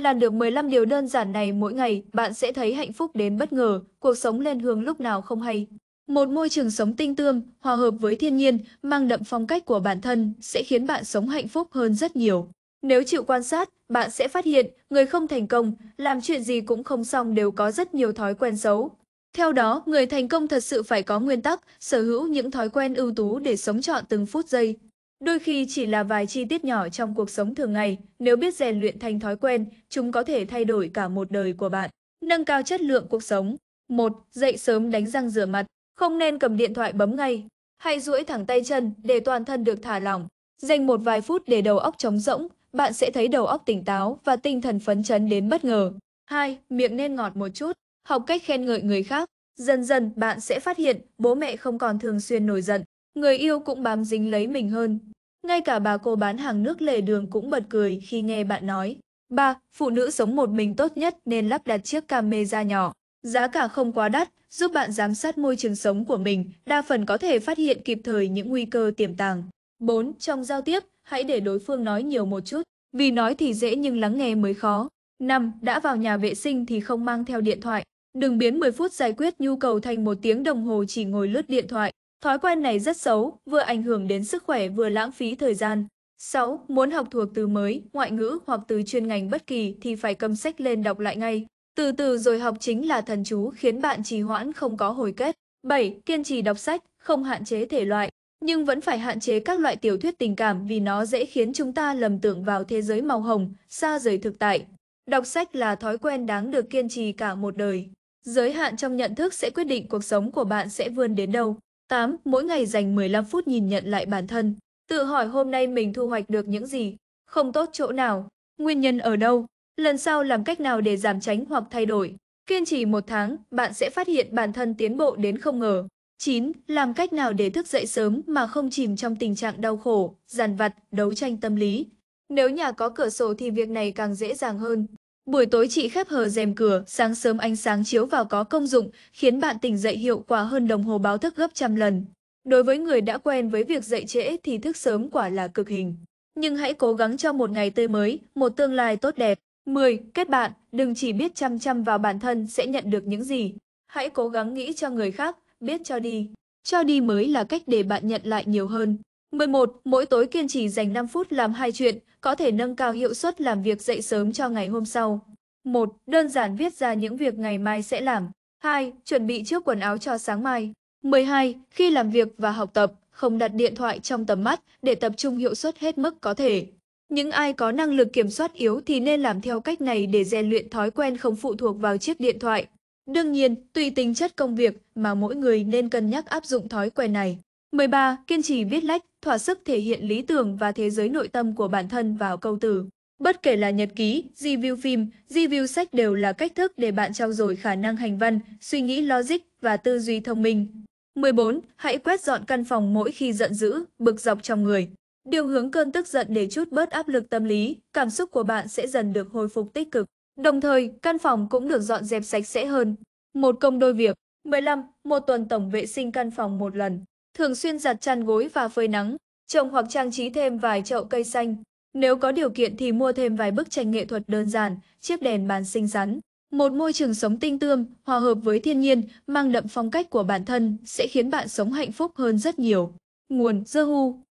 làn được 15 điều đơn giản này mỗi ngày, bạn sẽ thấy hạnh phúc đến bất ngờ, cuộc sống lên hướng lúc nào không hay. Một môi trường sống tinh tươm, hòa hợp với thiên nhiên, mang đậm phong cách của bản thân sẽ khiến bạn sống hạnh phúc hơn rất nhiều. Nếu chịu quan sát, bạn sẽ phát hiện người không thành công, làm chuyện gì cũng không xong đều có rất nhiều thói quen xấu. Theo đó, người thành công thật sự phải có nguyên tắc, sở hữu những thói quen ưu tú để sống trọn từng phút giây. Đôi khi chỉ là vài chi tiết nhỏ trong cuộc sống thường ngày, nếu biết rèn luyện thành thói quen, chúng có thể thay đổi cả một đời của bạn. Nâng cao chất lượng cuộc sống. 1. Dậy sớm đánh răng rửa mặt, không nên cầm điện thoại bấm ngay. Hãy duỗi thẳng tay chân để toàn thân được thả lỏng. Dành một vài phút để đầu óc trống rỗng, bạn sẽ thấy đầu óc tỉnh táo và tinh thần phấn chấn đến bất ngờ. 2. Miệng nên ngọt một chút, học cách khen ngợi người khác. Dần dần bạn sẽ phát hiện bố mẹ không còn thường xuyên nổi giận, người yêu cũng bám dính lấy mình hơn. Ngay cả bà cô bán hàng nước lề đường cũng bật cười khi nghe bạn nói. ba Phụ nữ sống một mình tốt nhất nên lắp đặt chiếc camera nhỏ. Giá cả không quá đắt, giúp bạn giám sát môi trường sống của mình, đa phần có thể phát hiện kịp thời những nguy cơ tiềm tàng. 4. Trong giao tiếp, hãy để đối phương nói nhiều một chút, vì nói thì dễ nhưng lắng nghe mới khó. 5. Đã vào nhà vệ sinh thì không mang theo điện thoại. Đừng biến 10 phút giải quyết nhu cầu thành một tiếng đồng hồ chỉ ngồi lướt điện thoại. Thói quen này rất xấu, vừa ảnh hưởng đến sức khỏe vừa lãng phí thời gian. 6. Muốn học thuộc từ mới, ngoại ngữ hoặc từ chuyên ngành bất kỳ thì phải cầm sách lên đọc lại ngay. Từ từ rồi học chính là thần chú khiến bạn trì hoãn không có hồi kết. 7. Kiên trì đọc sách, không hạn chế thể loại, nhưng vẫn phải hạn chế các loại tiểu thuyết tình cảm vì nó dễ khiến chúng ta lầm tưởng vào thế giới màu hồng, xa rời thực tại. Đọc sách là thói quen đáng được kiên trì cả một đời. Giới hạn trong nhận thức sẽ quyết định cuộc sống của bạn sẽ vươn đến đâu. 8. Mỗi ngày dành 15 phút nhìn nhận lại bản thân, tự hỏi hôm nay mình thu hoạch được những gì, không tốt chỗ nào, nguyên nhân ở đâu, lần sau làm cách nào để giảm tránh hoặc thay đổi. Kiên trì một tháng, bạn sẽ phát hiện bản thân tiến bộ đến không ngờ. 9. Làm cách nào để thức dậy sớm mà không chìm trong tình trạng đau khổ, giàn vặt, đấu tranh tâm lý. Nếu nhà có cửa sổ thì việc này càng dễ dàng hơn. Buổi tối chị khép hờ rèm cửa, sáng sớm ánh sáng chiếu vào có công dụng, khiến bạn tỉnh dậy hiệu quả hơn đồng hồ báo thức gấp trăm lần. Đối với người đã quen với việc dậy trễ thì thức sớm quả là cực hình. Nhưng hãy cố gắng cho một ngày tươi mới, một tương lai tốt đẹp. 10. Kết bạn, đừng chỉ biết chăm chăm vào bản thân sẽ nhận được những gì. Hãy cố gắng nghĩ cho người khác, biết cho đi. Cho đi mới là cách để bạn nhận lại nhiều hơn. 11. Mỗi tối kiên trì dành 5 phút làm hai chuyện, có thể nâng cao hiệu suất làm việc dậy sớm cho ngày hôm sau. 1. Đơn giản viết ra những việc ngày mai sẽ làm. 2. Chuẩn bị trước quần áo cho sáng mai. 12. Khi làm việc và học tập, không đặt điện thoại trong tầm mắt để tập trung hiệu suất hết mức có thể. Những ai có năng lực kiểm soát yếu thì nên làm theo cách này để rèn luyện thói quen không phụ thuộc vào chiếc điện thoại. Đương nhiên, tùy tính chất công việc mà mỗi người nên cân nhắc áp dụng thói quen này. 13. Kiên trì viết lách, thỏa sức thể hiện lý tưởng và thế giới nội tâm của bản thân vào câu từ. Bất kể là nhật ký, review phim, review sách đều là cách thức để bạn trau dồi khả năng hành văn, suy nghĩ logic và tư duy thông minh. 14. Hãy quét dọn căn phòng mỗi khi giận dữ, bực dọc trong người. Điều hướng cơn tức giận để chút bớt áp lực tâm lý, cảm xúc của bạn sẽ dần được hồi phục tích cực. Đồng thời, căn phòng cũng được dọn dẹp sạch sẽ hơn. Một công đôi việc. 15. Một tuần tổng vệ sinh căn phòng một lần thường xuyên giặt chăn gối và phơi nắng, trồng hoặc trang trí thêm vài chậu cây xanh. Nếu có điều kiện thì mua thêm vài bức tranh nghệ thuật đơn giản, chiếc đèn bàn xinh xắn. Một môi trường sống tinh tươm, hòa hợp với thiên nhiên, mang đậm phong cách của bản thân sẽ khiến bạn sống hạnh phúc hơn rất nhiều. Nguồn Yahoo